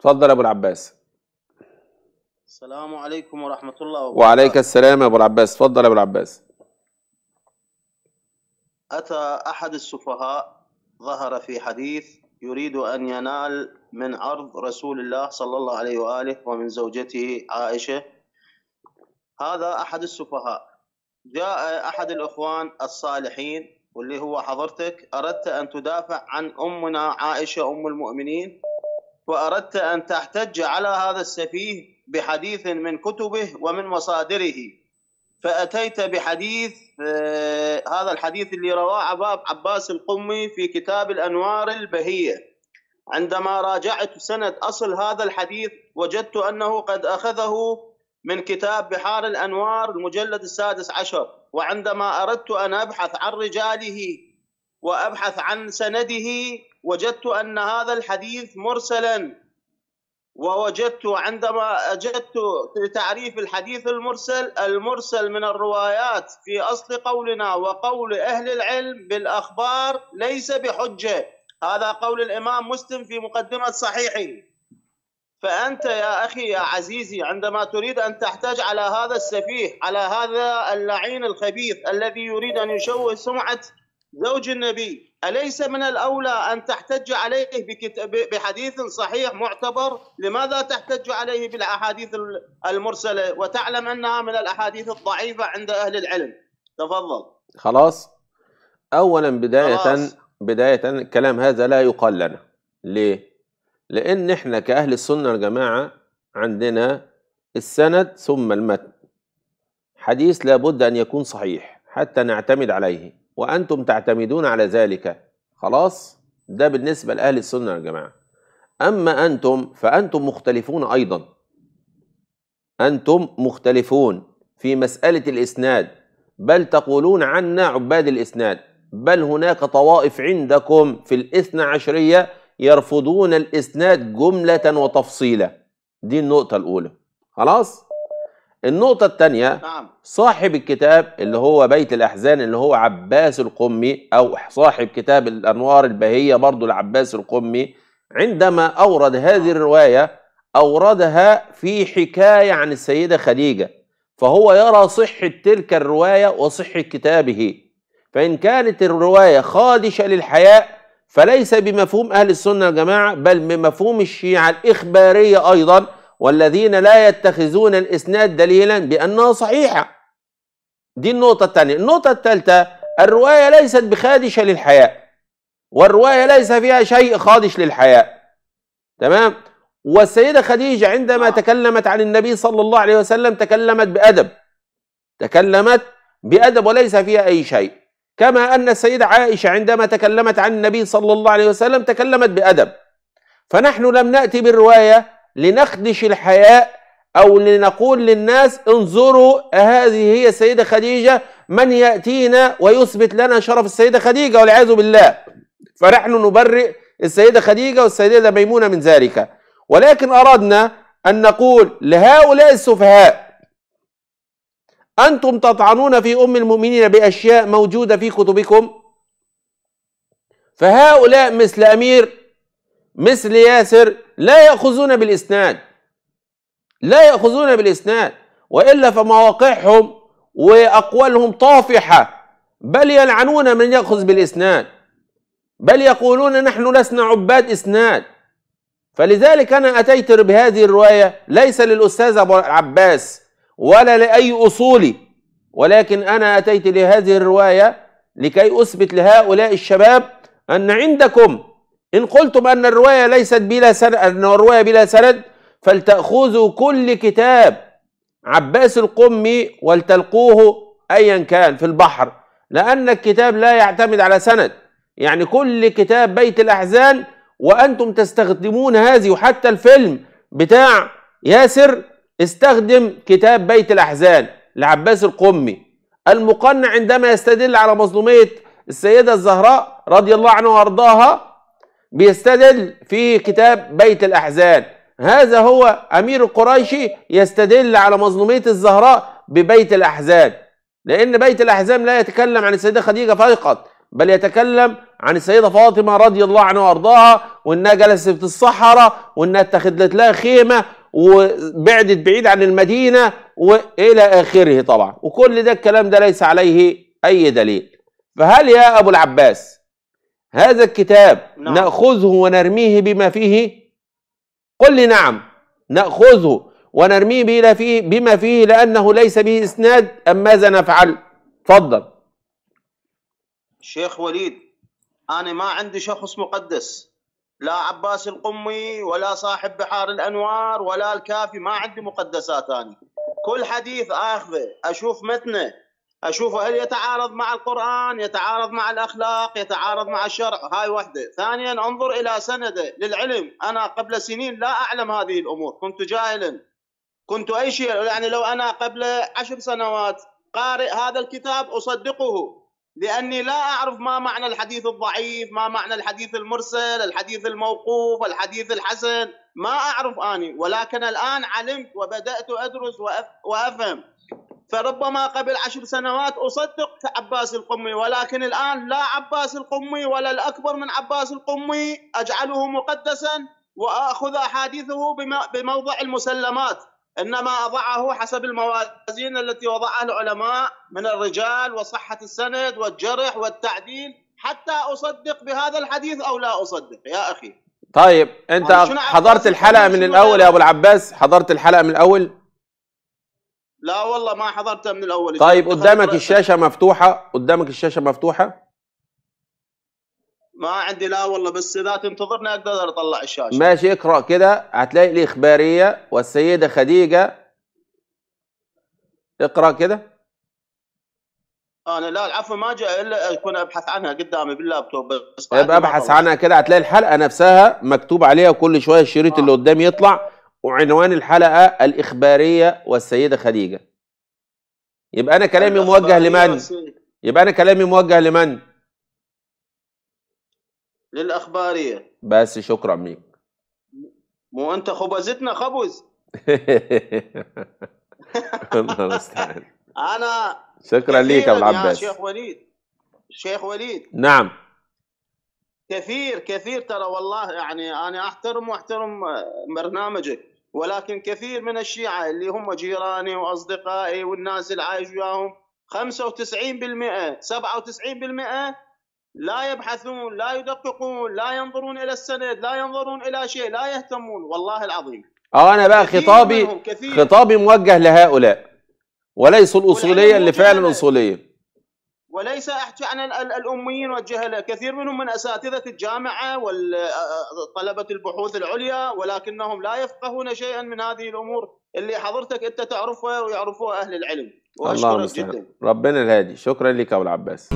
اتفضل يا ابو العباس السلام عليكم ورحمه الله وبركاته وعليك السلام يا ابو العباس اتفضل يا ابو العباس اتى احد السفهاء ظهر في حديث يريد ان ينال من عرض رسول الله صلى الله عليه واله ومن زوجته عائشه هذا احد السفهاء جاء احد الاخوان الصالحين واللي هو حضرتك اردت ان تدافع عن امنا عائشه ام المؤمنين واردت ان تحتج على هذا السفيه بحديث من كتبه ومن مصادره فاتيت بحديث آه، هذا الحديث اللي رواه عباب عباس القمي في كتاب الانوار البهيه عندما راجعت سند اصل هذا الحديث وجدت انه قد اخذه من كتاب بحار الانوار المجلد السادس عشر وعندما اردت ان ابحث عن رجاله وابحث عن سنده وجدت ان هذا الحديث مرسلا ووجدت عندما وجدت تعريف الحديث المرسل المرسل من الروايات في اصل قولنا وقول اهل العلم بالاخبار ليس بحجه هذا قول الامام مسلم في مقدمه صحيحه فانت يا اخي يا عزيزي عندما تريد ان تحتاج على هذا السفيه على هذا اللعين الخبيث الذي يريد ان يشوه سمعه زوج النبي أليس من الأولى أن تحتج عليه بحديث صحيح معتبر لماذا تحتج عليه بالأحاديث المرسلة وتعلم أنها من الأحاديث الضعيفة عند أهل العلم تفضل خلاص أولا بداية خلاص. بداية الكلام هذا لا يقال لنا ليه؟ لأن إحنا كأهل السنة الجماعة عندنا السند ثم المتن حديث لابد أن يكون صحيح حتى نعتمد عليه وأنتم تعتمدون على ذلك خلاص ده بالنسبة لأهل السنة يا جماعة أما أنتم فأنتم مختلفون أيضا أنتم مختلفون في مسألة الإسناد بل تقولون عنا عباد الإسناد بل هناك طوائف عندكم في الاثنى عشرية يرفضون الإسناد جملة وتفصيلا دي النقطة الأولى خلاص النقطة الثانية نعم. صاحب الكتاب اللي هو بيت الأحزان اللي هو عباس القمي أو صاحب كتاب الأنوار البهية برضو العباس القمي عندما أورد هذه آه. الرواية أوردها في حكاية عن السيدة خديجة فهو يرى صحة تلك الرواية وصحة كتابه فإن كانت الرواية خادشة للحياء فليس بمفهوم أهل السنة الجماعة بل بمفهوم الشيعة الإخبارية أيضا والذين لا يتخذون الإسناد دليلا بأنها صحيحة دي النقطة الثانية النقطة الثالثة الرواية ليست بخادشة للحياء والرواية ليس فيها شيء خادش للحياء تمام والسيدة خديجة عندما تكلمت عن النبي صلى الله عليه وسلم تكلمت بأدب تكلمت بأدب وليس فيها أي شيء كما أن السيدة عائشة عندما تكلمت عن النبي صلى الله عليه وسلم تكلمت بأدب فنحن لم نأتي بالرواية لنخدش الحياء أو لنقول للناس انظروا هذه هي السيدة خديجة من يأتينا ويثبت لنا شرف السيدة خديجة والعياذ بالله فنحن نبرئ السيدة خديجة والسيدة ميمونة من ذلك ولكن أردنا أن نقول لهؤلاء السفهاء أنتم تطعنون في أم المؤمنين بأشياء موجودة في كتبكم فهؤلاء مثل أمير مثل ياسر لا يأخذون بالإسناد لا يأخذون بالإسناد وإلا فمواقعهم وأقوالهم طافحة بل يلعنون من يأخذ بالإسناد بل يقولون نحن لسنا عباد إسناد فلذلك أنا أتيت بهذه الرواية ليس للأستاذ أبو العباس ولا لأي أصولي ولكن أنا أتيت لهذه الرواية لكي أثبت لهؤلاء الشباب أن عندكم إن قلتم أن الرواية ليست بلا سند أن الرواية بلا سند فلتأخذوا كل كتاب عباس القمي ولتلقوه أيا كان في البحر لأن الكتاب لا يعتمد على سند يعني كل كتاب بيت الأحزان وأنتم تستخدمون هذه وحتى الفيلم بتاع ياسر استخدم كتاب بيت الأحزان لعباس القمي المقنع عندما يستدل على مظلومية السيدة الزهراء رضي الله عنها وأرضاها بيستدل في كتاب بيت الأحزان هذا هو أمير القريشي يستدل على مظلومية الزهراء ببيت الأحزان لأن بيت الأحزان لا يتكلم عن السيدة خديجة فقط بل يتكلم عن السيدة فاطمة رضي الله عنها وأرضاها وإنها جلست في الصحراء وإنها اتخذت لها خيمة وبعدت بعيد عن المدينة وإلى آخره طبعا وكل ده الكلام ده ليس عليه أي دليل فهل يا أبو العباس هذا الكتاب نعم. نأخذه ونرميه بما فيه قل لي نعم نأخذه ونرميه بما فيه, بما فيه لأنه ليس به إسناد أم ماذا نفعل تفضل شيخ وليد أنا ما عندي شخص مقدس لا عباس القمي ولا صاحب بحار الأنوار ولا الكافي ما عندي مقدسات أنا كل حديث آخذه أشوف متنه اشوفه هل يتعارض مع القران يتعارض مع الاخلاق يتعارض مع الشرع هاي وحده ثانيا انظر الى سنده للعلم انا قبل سنين لا اعلم هذه الامور كنت جاهلا كنت اي شيء يعني لو انا قبل عشر سنوات قارئ هذا الكتاب اصدقه لاني لا اعرف ما معنى الحديث الضعيف ما معنى الحديث المرسل الحديث الموقوف الحديث الحسن ما اعرف اني ولكن الان علمت وبدات ادرس وافهم فربما قبل عشر سنوات أصدق عباس القمي ولكن الآن لا عباس القمي ولا الأكبر من عباس القمي أجعله مقدسا وأخذ أحاديثه بموضع المسلمات إنما أضعه حسب الموازين التي وضعها العلماء من الرجال وصحة السند والجرح والتعديل حتى أصدق بهذا الحديث أو لا أصدق يا أخي طيب أنت حضرت الحلقة من الأول يا أبو العباس حضرت الحلقة من الأول لا والله ما حضرتها من الاول طيب قدامك الشاشه مفتوحه قدامك الشاشه مفتوحه ما عندي لا والله بس اذا تنتظرني اقدر اطلع الشاشه ماشي اقرا كده هتلاقي الاخباريه والسيده خديجه اقرا كده انا لا العفو ما جاء الا اكون ابحث عنها قدامي باللابتوب بس طيب، ابحث عنها كده هتلاقي الحلقه نفسها مكتوب عليها كل شويه الشريط آه. اللي قدامي يطلع وعنوان الحلقه الاخباريه والسيده خديجه يبقى انا كلامي موجه لمن يبقى انا كلامي موجه لمن للاخباريه بس شكرا ميك مو انت خبزتنا خبز الله المستعان انا شكرا ليك يا ابو العباس شيخ وليد شيخ وليد نعم كثير كثير ترى والله يعني انا احترم واحترم برنامجك ولكن كثير من الشيعة اللي هم جيراني وأصدقائي والناس اللي عايش وياهم 95% 97% لا يبحثون لا يدققون لا ينظرون إلى السند لا ينظرون إلى شيء لا يهتمون والله العظيم أنا بقى خطابي كثير. خطابي موجه لهؤلاء وليسوا الأصولية اللي فعلا أصولية وليس احكي عن الاميين والجهله، كثير منهم من اساتذه الجامعه وطلبه البحوث العليا ولكنهم لا يفقهون شيئا من هذه الامور اللي حضرتك انت تعرفها ويعرفوها اهل العلم واشكرك الله جدا ربنا الهادي شكرا لك ابو العباس